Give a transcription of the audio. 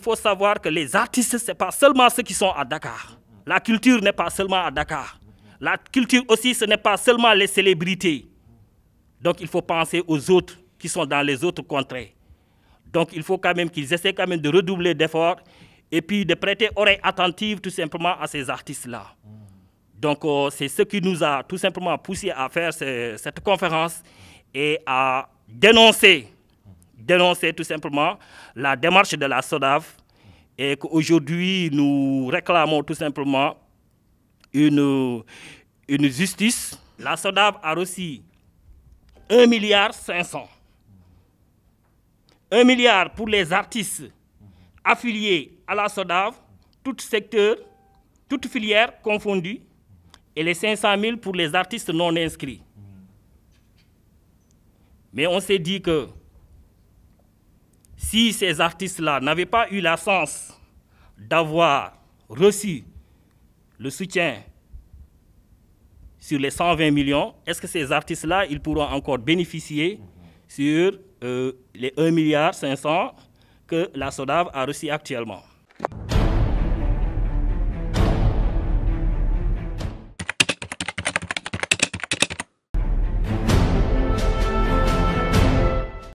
il faut savoir que les artistes, ce n'est pas seulement ceux qui sont à Dakar. La culture n'est pas seulement à Dakar. La culture aussi, ce n'est pas seulement les célébrités. Donc il faut penser aux autres qui sont dans les autres contrées. Donc il faut quand même qu'ils essaient quand même de redoubler d'efforts et puis de prêter oreille attentive tout simplement à ces artistes-là. Donc euh, c'est ce qui nous a tout simplement poussé à faire cette conférence et à dénoncer dénoncer tout simplement la démarche de la SODAV et qu'aujourd'hui nous réclamons tout simplement une, une justice. La SODAV a reçu 1 milliard 500. 1 milliard pour les artistes affiliés à la SODAV, tout secteur, toute filière confondue, et les 500 000 pour les artistes non inscrits. Mais on s'est dit que si ces artistes-là n'avaient pas eu la chance d'avoir reçu le soutien sur les 120 millions, est-ce que ces artistes-là, ils pourront encore bénéficier sur euh, les 1 milliard que la SODAV a reçu actuellement